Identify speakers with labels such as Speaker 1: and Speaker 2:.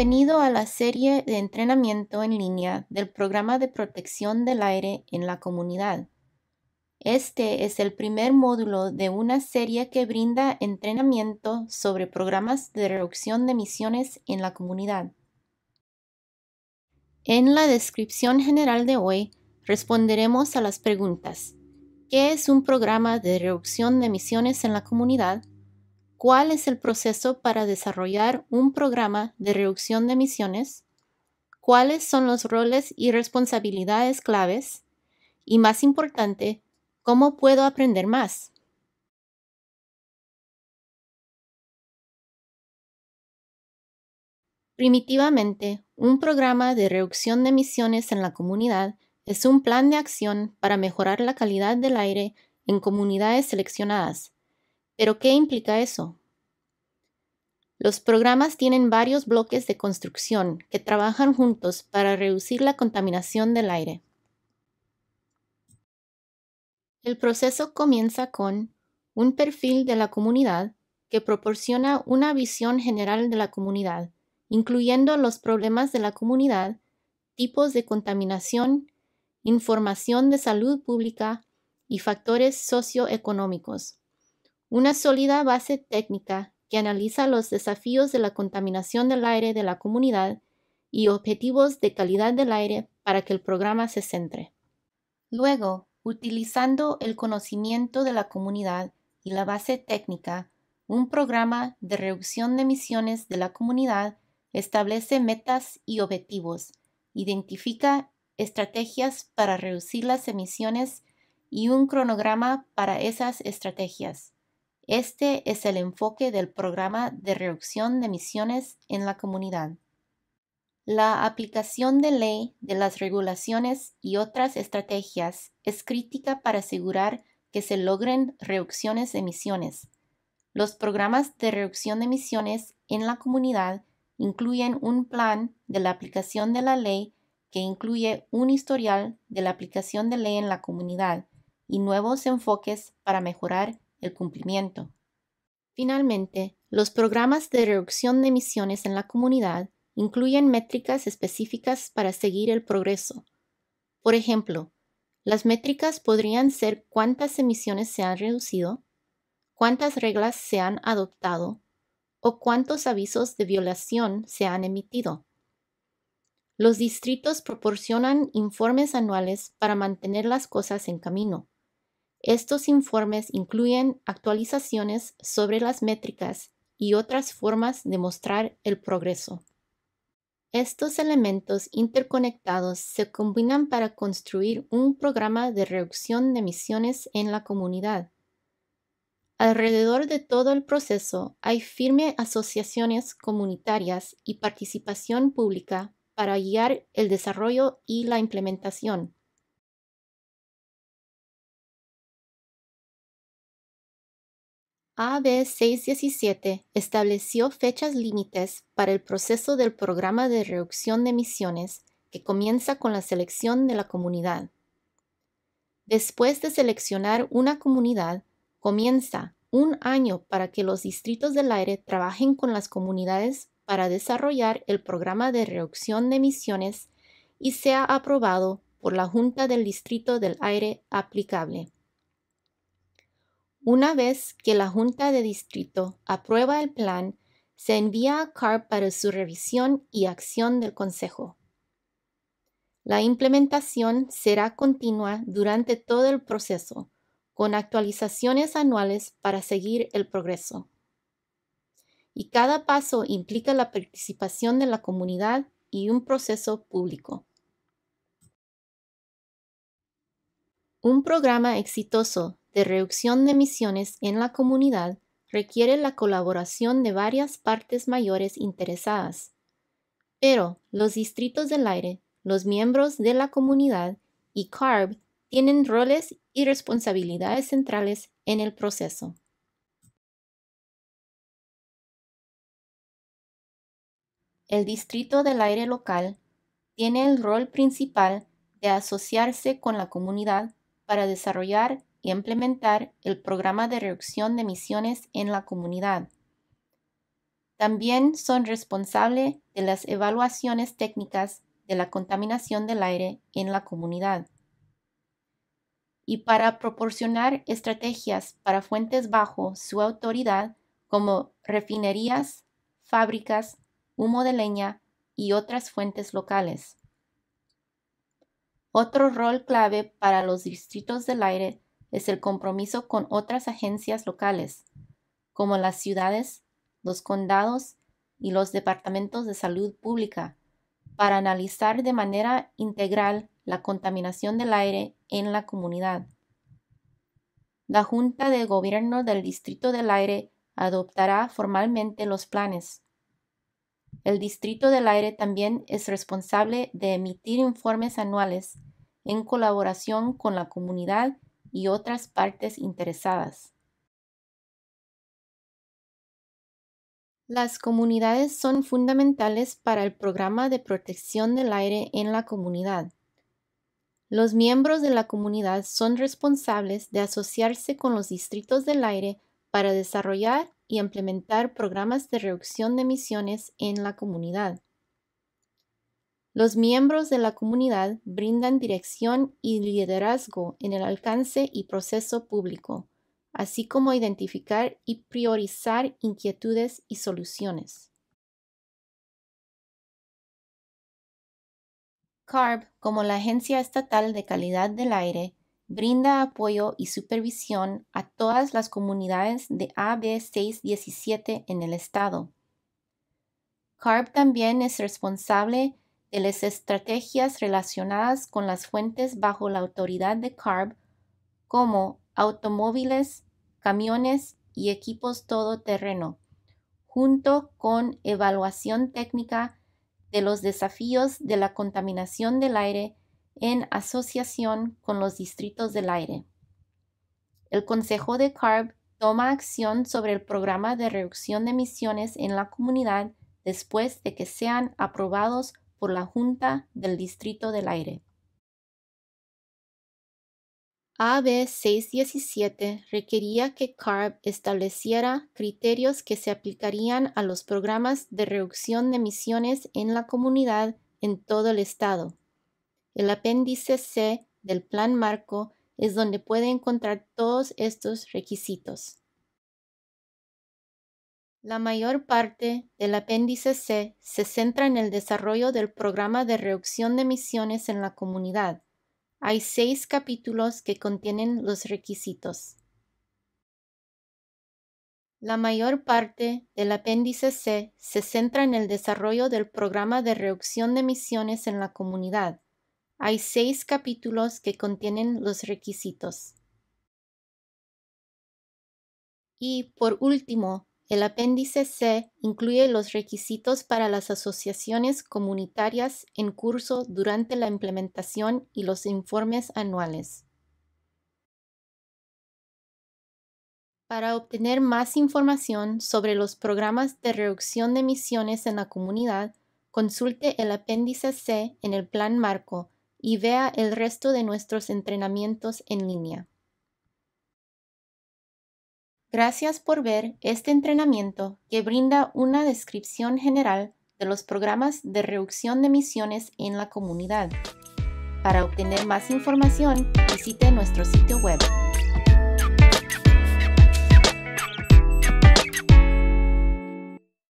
Speaker 1: Bienvenido a la serie de entrenamiento en línea del programa de protección del aire en la comunidad. Este es el primer módulo de una serie que brinda entrenamiento sobre programas de reducción de emisiones en la comunidad. En la descripción general de hoy responderemos a las preguntas. ¿Qué es un programa de reducción de emisiones en la comunidad? cuál es el proceso para desarrollar un programa de reducción de emisiones, cuáles son los roles y responsabilidades claves y, más importante, cómo puedo aprender más. Primitivamente, un programa de reducción de emisiones en la comunidad es un plan de acción para mejorar la calidad del aire en comunidades seleccionadas. Pero, ¿qué implica eso? Los programas tienen varios bloques de construcción que trabajan juntos para reducir la contaminación del aire. El proceso comienza con un perfil de la comunidad que proporciona una visión general de la comunidad, incluyendo los problemas de la comunidad, tipos de contaminación, información de salud pública y factores socioeconómicos. Una sólida base técnica que analiza los desafíos de la contaminación del aire de la comunidad y objetivos de calidad del aire para que el programa se centre. Luego, utilizando el conocimiento de la comunidad y la base técnica, un programa de reducción de emisiones de la comunidad establece metas y objetivos, identifica estrategias para reducir las emisiones y un cronograma para esas estrategias. Este es el enfoque del programa de reducción de emisiones en la comunidad. La aplicación de ley de las regulaciones y otras estrategias es crítica para asegurar que se logren reducciones de emisiones. Los programas de reducción de emisiones en la comunidad incluyen un plan de la aplicación de la ley que incluye un historial de la aplicación de ley en la comunidad y nuevos enfoques para mejorar el cumplimiento. Finalmente, los programas de reducción de emisiones en la comunidad incluyen métricas específicas para seguir el progreso. Por ejemplo, las métricas podrían ser cuántas emisiones se han reducido, cuántas reglas se han adoptado o cuántos avisos de violación se han emitido. Los distritos proporcionan informes anuales para mantener las cosas en camino. Estos informes incluyen actualizaciones sobre las métricas y otras formas de mostrar el progreso. Estos elementos interconectados se combinan para construir un programa de reducción de emisiones en la comunidad. Alrededor de todo el proceso hay firmes asociaciones comunitarias y participación pública para guiar el desarrollo y la implementación. AB 617 estableció fechas límites para el proceso del programa de reducción de emisiones que comienza con la selección de la comunidad. Después de seleccionar una comunidad, comienza un año para que los distritos del aire trabajen con las comunidades para desarrollar el programa de reducción de emisiones y sea aprobado por la Junta del Distrito del Aire aplicable. Una vez que la Junta de Distrito aprueba el plan, se envía a CARP para su revisión y acción del Consejo. La implementación será continua durante todo el proceso, con actualizaciones anuales para seguir el progreso. Y cada paso implica la participación de la comunidad y un proceso público. Un programa exitoso de reducción de emisiones en la comunidad requiere la colaboración de varias partes mayores interesadas. Pero los distritos del aire, los miembros de la comunidad y CARB tienen roles y responsabilidades centrales en el proceso. El distrito del aire local tiene el rol principal de asociarse con la comunidad para desarrollar y implementar el programa de reducción de emisiones en la comunidad. También son responsables de las evaluaciones técnicas de la contaminación del aire en la comunidad. Y para proporcionar estrategias para fuentes bajo su autoridad, como refinerías, fábricas, humo de leña y otras fuentes locales. Otro rol clave para los distritos del aire es el compromiso con otras agencias locales, como las ciudades, los condados y los departamentos de salud pública, para analizar de manera integral la contaminación del aire en la comunidad. La Junta de Gobierno del Distrito del Aire adoptará formalmente los planes. El Distrito del Aire también es responsable de emitir informes anuales en colaboración con la comunidad y otras partes interesadas. Las comunidades son fundamentales para el programa de protección del aire en la comunidad. Los miembros de la comunidad son responsables de asociarse con los distritos del aire para desarrollar y implementar programas de reducción de emisiones en la comunidad. Los miembros de la comunidad brindan dirección y liderazgo en el alcance y proceso público, así como identificar y priorizar inquietudes y soluciones. CARB, como la Agencia Estatal de Calidad del Aire, brinda apoyo y supervisión a todas las comunidades de AB617 en el estado. CARB también es responsable de las estrategias relacionadas con las fuentes bajo la autoridad de CARB, como automóviles, camiones y equipos todoterreno, junto con evaluación técnica de los desafíos de la contaminación del aire en asociación con los distritos del aire. El Consejo de CARB toma acción sobre el programa de reducción de emisiones en la comunidad después de que sean aprobados por la Junta del Distrito del Aire. AB 617 requería que CARB estableciera criterios que se aplicarían a los programas de reducción de emisiones en la comunidad en todo el estado. El apéndice C del Plan Marco es donde puede encontrar todos estos requisitos. La mayor parte del apéndice C se centra en el desarrollo del programa de reducción de emisiones en la comunidad. Hay seis capítulos que contienen los requisitos. La mayor parte del apéndice C se centra en el desarrollo del programa de reducción de emisiones en la comunidad. Hay seis capítulos que contienen los requisitos. Y por último, el apéndice C incluye los requisitos para las asociaciones comunitarias en curso durante la implementación y los informes anuales. Para obtener más información sobre los programas de reducción de emisiones en la comunidad, consulte el apéndice C en el plan marco y vea el resto de nuestros entrenamientos en línea. Gracias por ver este entrenamiento que brinda una descripción general de los programas de reducción de emisiones en la comunidad. Para obtener más información, visite nuestro sitio web.